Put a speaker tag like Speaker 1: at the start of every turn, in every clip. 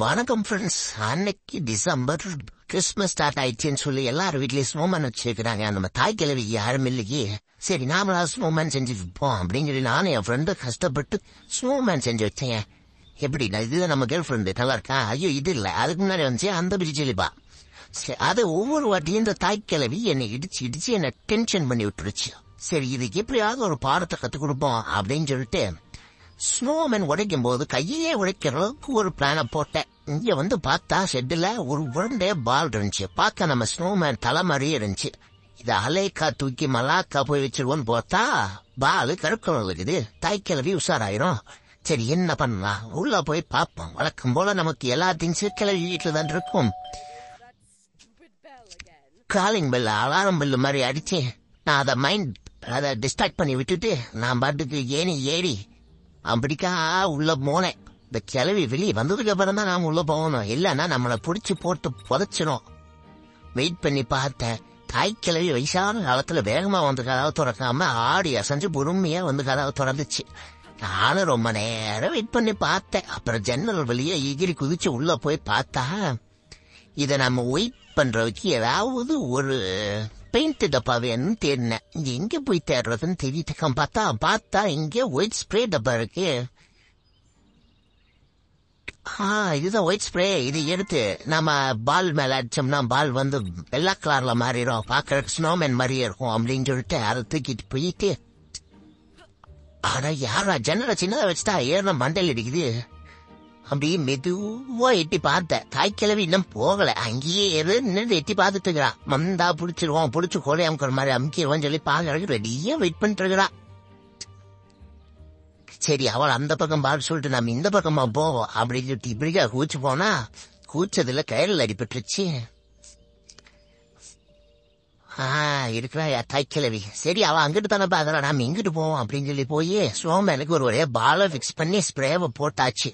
Speaker 1: வணக்கம் ஃப்ரெண்ட்ஸ் அன்னைக்கு December Christmas start ஆயிடுச்சுன்னு சொல்லி எல்லாரும் வீட்லயும் ஸ்னோமேன் வச்சிருக்கிறாங்க நம்ம தாய் கிழவி யாரும் இல்லையே சரி நாமளா ஸ்னோமேன் செஞ்சு விற்போம் அப்படின்னு சொல்லி நானும் என் ஃப்ரெண்டு கஷ்டப்பட்டு ஸ்னோமேன் செஞ்சு வச்சேன் எப்படி இதுதான் நம்ம கேர்ள் ஃப்ரெண்டு நல்லா இருக்கா ஐயோ இது இல்லை அதுக்கு முன்னாடி வந்துச்சு அந்த பிரிச்சு சரி அதை ஒவ்வொரு வாட்டியும் இந்த தாய் கிழவி என்னை இடிச்சு இடிச்சு என்னை டென்ஷன் பண்ணி விட்டுருச்சு சரி இதுக்கு எப்படியாவது ஒரு பாடத்தை கத்துக் கொடுப்போம் அப்படின்னு சொல்லிட்டு ஸ்னோமேன் உடைக்கும் போது கையிலே அளவுக்கு ஒரு பிளான போட்டேன் இங்க வந்து பார்த்தா ஷெட்டில் ஒரு உருண்டே பால் இருந்துச்சு பார்க்க நம்ம ஸ்னோமேன் தலைமறி இருந்துச்சு இது அலைக்கா தூக்கி மலாக்கா போய் வச்சிருவோன்னு பார்த்தா பால் கருக்கணும் இருக்குது தாய்க்கிழவி உஷாராயிரும் சரி என்ன பண்ணலாம் உள்ள போய் பார்ப்போம் வழக்கம் போல நமக்கு எல்லா திங்ஸும் கிளவி வீட்டில் தான் இருக்கும் காலிங் பெல் அலாரம் பெல்லு மாதிரி அடிச்சு நான் அதை மைண்ட் அதை டிஸ்ட்ராக்ட் பண்ணி விட்டுட்டு நான் பாட்டுக்கு ஏனி ஏறி அப்படிக்கா உள்ள போனேன் இந்த கிளவி வெளியே வந்ததுக்கு அப்புறம் தான் நாம் உள்ள போகணும் இல்லைன்னா நம்மளை பிடிச்சி போட்டு புதைச்சிடும் வெயிட் பண்ணி பார்த்தேன் தாய் கிளவி வயசான காலத்துல வேகமா வந்து கதாவை திறக்காம ஆடி அசைஞ்சு பொறுமையா வந்து கதாவை திறந்துச்சு நானும் ரொம்ப நேரம் வெயிட் பண்ணி பார்த்தேன் அப்புறம் ஜன்னல் வெளியே எகிரி குதிச்சு உள்ள போய் பார்த்தா இதை நம்ம வெயிட் பண்றதுக்கு ஏதாவது ஒரு பெயிண்ட் டப்பா வேணும்னு தேடினேன் எங்க போய் தேடுறதுன்னு தேடிட்டு பார்த்தா பார்த்தா இங்க ஒயிட் ஸ்ப்ரே டப்பா இருக்கு ஆ இதுதான் ஒயிட் ஸ்ப்ரே இது எடுத்து நாம பால் மேல அடிச்சோம்னா பால் வந்து வெள்ளா கலர்ல மாறிடும் பாக்குற ஸ்னோமேன் மாதிரியே இருக்கும் அப்படின்னு சொல்லிட்டு அதை தூக்கிட்டு போயிட்டு ஆனா யாரா ஜன்னலை சின்னதா வச்சுட்டா ஏறின மண்டல் அடிக்குது அப்படி மெதுவா எட்டி பார்த்த தாய் கிழவி இன்னும் போகல அங்கேயே நின்று எட்டி பார்த்துட்டு மந்தா புடிச்சிருவோம் புடிச்சு கோலை அமுக்கிற மாதிரி அமுக்கிடுவோம் சொல்லி பாக்குறதுக்கு ரெடியா வெயிட் பண்ணிட்டு சரி அவள் அந்த பக்கம் பாரு சொல்லிட்டு நம்ம இந்த பக்கமா போவோம் அப்படின்னு சொல்லிட்டு இப்படிக்கா கூச்சு போனா கூச்சதுல கயல் அடிபட்டுருச்சு ஆ இருக்கிறா கிழவி சரி அவன் அங்கிட்டு தானே பாக்குறா நாம இங்கிட்டு போவோம் அப்படின்னு சொல்லி போய் சோமனுக்கு ஒரு ஒரே பாலை ஃபிக்ஸ் பண்ணி ஸ்ப்ரேவை போட்டாச்சு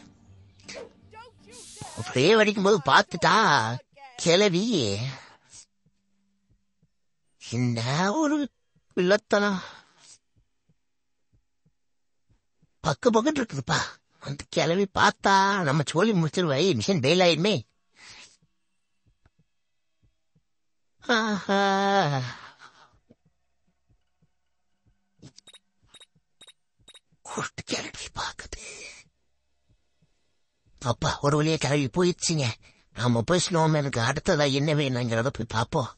Speaker 1: அப்படியே போது பார்த்துட்டா கிளவி என்ன ஒரு பிள்ளத்தனம் பக்கு பக்கத்து இருக்குதுப்பா அந்த கிளவி பார்த்தா நம்ம சோழி முடிச்சிருவாய் மிஷன் பெயில் ஆயிடுமே ஆஹா கூட்டு கிளவி பார்க்குது அப்பா ஒரு வழியே கிளவி போயிடுச்சுங்க நாம போய் ஸ்னோமேனுக்கு அடுத்ததா என்ன வேணுங்கிறத போய் பார்ப்போம்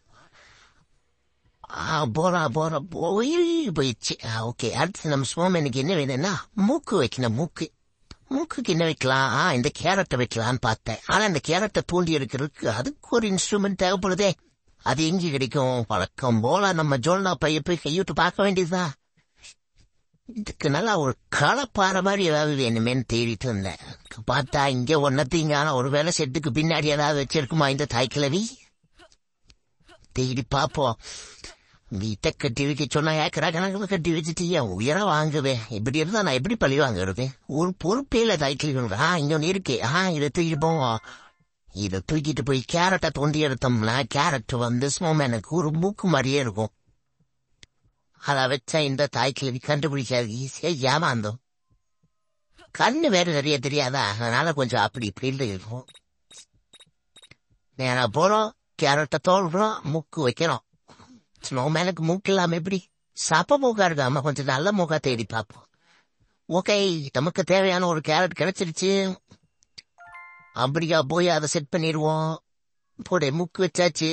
Speaker 1: போறா போறா போய் போயிடுச்சு ஓகே அடுத்து நம்ம ஸ்னோமேனுக்கு என்ன வேணும்னா மூக்கு வைக்கணும் மூக்கு மூக்குக்கு என்ன வைக்கலாம் ஆ இந்த கேரட்டை வைக்கலாம்னு பார்த்தேன் ஆனா இந்த கேரட்டை தூண்டி எடுக்கிறதுக்கு அதுக்கு ஒரு இன்ஸ்ட்ருமெண்ட் தேவைப்படுதே அது எங்கே கிடைக்கும் பழக்கம் போல நம்ம ஜோல்னா பைய போய் கையூட்டு பார்க்க வேண்டியதுதான் இதுக்கு நல்லா ஒரு களப்பாற மாதிரி ஏதாவது வேணுமேன்னு தேடிட்டு இருந்தேன் பார்த்தா இங்க ஒன்னத்தீங்கான ஒரு வேலை செட்டுக்கு பின்னாடி ஏதாவது வச்சிருக்குமா இந்த தாய்க்கிழவி தேடி பார்ப்போம் வீட்டை கட்டி வைக்க சொன்னா ஏக்கரா கணக்கில் கட்டி வச்சுட்டு ஏன் உயர வாங்குவேன் இப்படி இருந்தா நான் எப்படி பழி வாங்குறது ஒரு பொறுப்பே இல்லை தாய்க்கிழவி ஆ இங்க ஒன்று இருக்கு ஆ இதை தூக்கிட்டு போவோம் இதை தூக்கிட்டு போய் கேரட்டை தோண்டி எடுத்தோம்னா கேரட் வந்து சும்மா எனக்கு ஒரு மூக்கு மாதிரியே இருக்கும் அதை வச்சா இந்த தாய்க்கிழவி கண்டுபிடிச்சாது ஈஸியா ஏமாந்தோம் கண்ணு வேற நிறைய தெரியாதா அதனால கொஞ்சம் அப்படி இப்படின்னு இருக்கும் நேரம் போறோம் கேரட்டை தோல்றோம் மூக்கு வைக்கிறோம் ஸ்னோமேனுக்கு மூக்கு இல்லாம எப்படி சப்ப மூக்கா இருக்காம கொஞ்சம் நல்ல மூக்கா தேடி பார்ப்போம் ஓகே நமக்கு தேவையான ஒரு கேரட் கிடைச்சிருச்சு அப்படியா போய் அதை செட் பண்ணிடுவோம் போடே மூக்கு வச்சாச்சு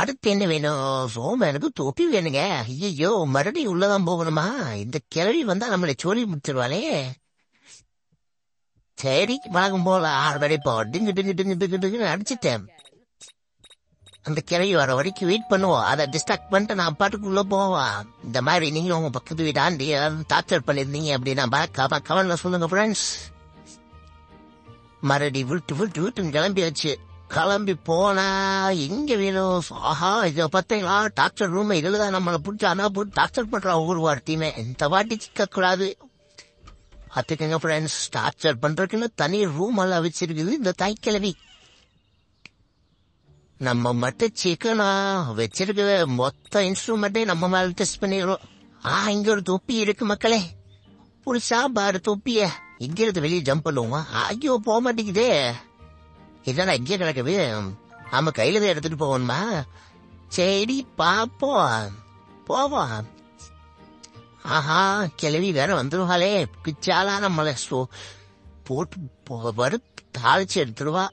Speaker 1: அடுத்து என்ன வேணும் சோமனுக்கு தொப்பி வேணுங்க ஐயோ மறுபடியும் உள்ளதான் போகணுமா இந்த கிழவி வந்தா நம்மளை சோழி முடிச்சிருவாளே சரி வழக்கம் போல ஆறு மணி போ டிங்கு அடிச்சிட்டேன் அந்த கிழவி வர வரைக்கும் வெயிட் பண்ணுவோம் அதை டிஸ்ட்ராக்ட் பண்ணிட்டு நான் பாட்டுக்குள்ள போவான் இந்த மாதிரி நீங்க உங்க பக்கத்து வீட்டாண்டி ஏதாவது டார்ச்சர் பண்ணிருந்தீங்க அப்படின்னா கவனில் சொல்லுங்க ஃப்ரெண்ட்ஸ் மறுபடி விட்டு விட்டு விட்டு வச்சு கிளம்பி போனா எங்க வேணும் ஆஹா இதை பார்த்தீங்களா டாக்டர் ரூம் இதுலதான் நம்மளை புடிச்சு அனா போட்டு டாக்டர் பண்ற ஒவ்வொரு வார்த்தையுமே இந்த வாட்டி சிக்க கூடாது பார்த்துக்கங்க ஃப்ரெண்ட்ஸ் டார்ச்சர் பண்றதுக்குன்னு தனி ரூம் எல்லாம் வச்சிருக்குது இந்த தாய்க்கிழவி நம்ம மட்டும் சிக்கனா வச்சிருக்க மொத்த இன்ஸ்ட்ருமெண்ட்டையும் நம்ம மேல டெஸ்ட் பண்ணிடுறோம் ஆ இங்க ஒரு தொப்பி இருக்கு மக்களே புதுசா பாரு தொப்பிய இங்கிருந்து வெளியே ஜம்ப் பண்ணுவோம் ஆகியோ போக மாட்டேங்குதே இதெல்லாம் இங்கே கிடக்குது நம்ம கையில தான் எடுத்துட்டு போகணுமா சரி பாப்போம் போவோம் ஆஹா கிளவி வேற வந்துருவாளே பிச்சாலா நம்மளை சோ போட்டு வரும் தாளிச்சு எடுத்துருவா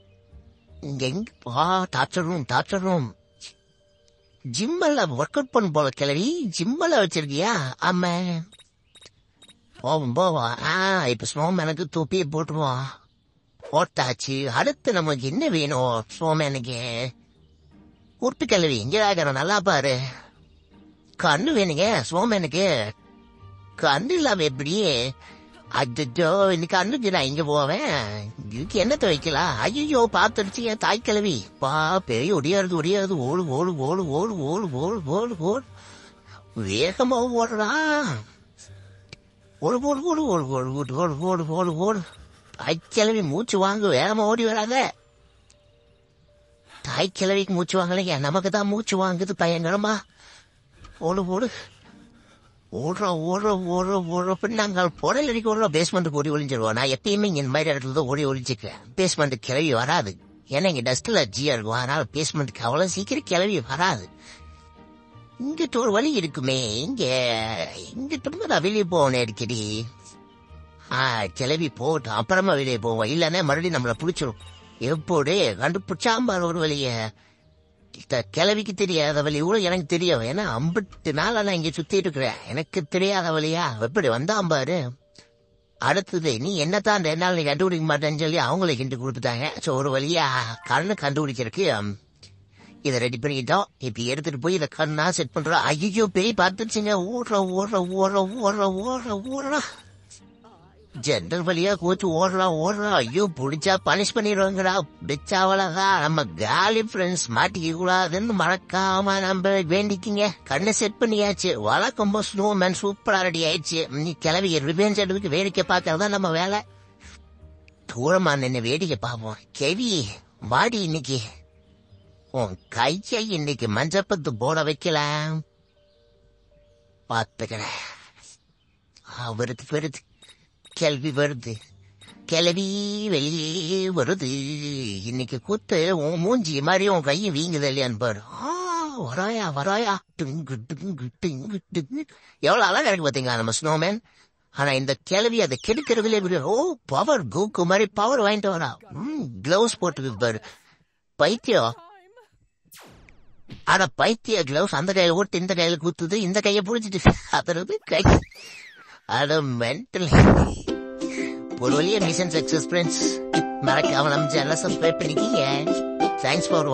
Speaker 1: எங்க பா டாச்சர் ரூம் டாச்சர் ரூம் ஜிம்மில் ஒர்க் அவுட் பண்ண போல கிளவி ஜிம்மில் வச்சிருக்கியா ஆமா போவோம் போவோம் ஆ இப்போ சும்மா எனக்கு தொப்பியை போட்டுருவோம் போட்டாச்சு அடுத்து நமக்கு என்ன வேணும் சோமேனுக்கு உருட்டு கிளவி எங்கேயாகிற நல்லா பாரு கண்ணு வேணுங்க சோமேனுக்கு கண்ணு இல்லாம எப்படி அஜோ இன்னைக்கு அண்ணுக்கு நான் இங்க போவேன் இதுக்கு என்ன துவைக்கலாம் ஐயோ பார்த்துடுச்சு என் தாய் கிளவி பா பெரிய ஒடியாது ஒடியாது ஓடு ஓடு ஓடு ஓடு ஓடு ஓடு ஓடு ஓடு வேகமாக ஓடுறா ஓடு ஓடு ஓடு ஓடு ஓடு ஓடு ஓடு ஓடு ஓடு தாய்க்கிழவி மூச்சு வாங்க வேகமா ஓடி வராங்க தாய்க்கிழவிக்கு மூச்சு வாங்கலைங்க நமக்கு தான் மூச்சு வாங்குது பயங்கரமா ஓடு ஓடு ஓடுறோம் ஓடுறோம் ஓடுறோம் ஓடுறோம் பின் நாங்கள் புடல் அடிக்க ஓடுறோம் பேஸ்மெண்ட்டுக்கு ஓடி ஒழிஞ்சிருவோம் நான் எப்பயுமே இந்த மாதிரி இடத்துல தான் ஓடி ஒளிஞ்சிக்கிறேன் பேஸ்மெண்ட் கிளவி வராது ஏன்னா இங்கே டஸ்ட் அலர்ஜியாக இருக்கும் அதனால பேஸ்மெண்ட்டுக்கு அவ்வளோ சீக்கிரம் கிளவி வராது இங்கிட்ட ஒரு வழி இருக்குமே இங்கே இங்கிட்ட நான் வெளியே போனேன் அடிக்கடி கிளவி போட்டோம் அப்புறமா வெளியே போவோம் இல்லைன்னா மறுபடியும் நம்மளை பிடிச்சிரும் எப்போடு கண்டுபிடிச்சாம்பார் ஒரு வழிய கிளவிக்கு தெரியாத வழி கூட எனக்கு தெரியும் ஏன்னா ஐம்பத்து நாள் நான் இங்கே சுத்திட்டு இருக்கிறேன் எனக்கு தெரியாத வழியா எப்படி வந்தான் அடுத்தது நீ என்னத்தான் ரெண்டு நாள் நீ கண்டுபிடிக்க மாட்டேன்னு சொல்லி அவங்களை கிண்டு கொடுத்துட்டாங்க ஸோ ஒரு வழியா கண்ணு கண்டுபிடிக்கிறதுக்கு இதை ரெடி பண்ணிக்கிட்டோம் இப்போ எடுத்துட்டு போய் இதை கண்ணா செட் பண்றோம் ஐயோ பெரிய பார்த்துச்சுங்க ஓடுற ஓடுற ஓடுற ஓடுற ஓடுற ஓடுற ஜென்ரல் வழியா கோச்சு ஓடலாம் ஓடலாம் ஐயோ பிடிச்சா பனிஷ் பண்ணிடுவாங்கடா பிச்சாவலகா நம்ம காலி ஃப்ரெண்ட்ஸ் மாட்டிக்க கூடாதுன்னு மறக்காம நம்ம வேண்டிக்கிங்க கண்ணை செட் பண்ணியாச்சு வழக்கம் ஸ்னோ மேன் சூப்பரா ரெடி ஆயிடுச்சு நீ கிளவி ரிவெஞ்ச் எடுவுக்கு வேடிக்கை பார்க்கறதா நம்ம வேலை தூரமா நின்று வேடிக்கை பார்ப்போம் கெவி வாடி இன்னைக்கு உன் கையை இன்னைக்கு மஞ்சப்பத்து போட வைக்கல பார்த்துக்கிறேன் அவருக்கு பெருத்து கேள்வி வருது கிளவி வெளியே வருது இன்னைக்கு கூத்து உன் மூஞ்சி மாதிரி உன் கையும் வீங்குது இல்லையான்னு பாரு வராயா வராயா எவ்வளவு அழகா இருக்கு பாத்தீங்க நம்ம ஸ்னோமேன் ஆனா இந்த கேள்வி அதை கெடுக்கிறதுல ஓ பவர் கோக்கு மாதிரி பவர் வாங்கிட்டு வரா ம் கிளவுஸ் போட்டு பாரு பைத்தியம் ஆனா பைத்திய கிளவுஸ் அந்த கையில ஓட்டு இந்த கையில குத்துது இந்த கையை புடிச்சிட்டு அப்புறம் கை அட மென்டல் புரோலிய மிஷன் சக்சஸ் ஃப்ரெண்ட்ஸ் மறக்காம நம்ம சேனலை சப்ஸ்கிரைப் பண்ணிக்கிங்க தேங்க்ஸ் ஃபார்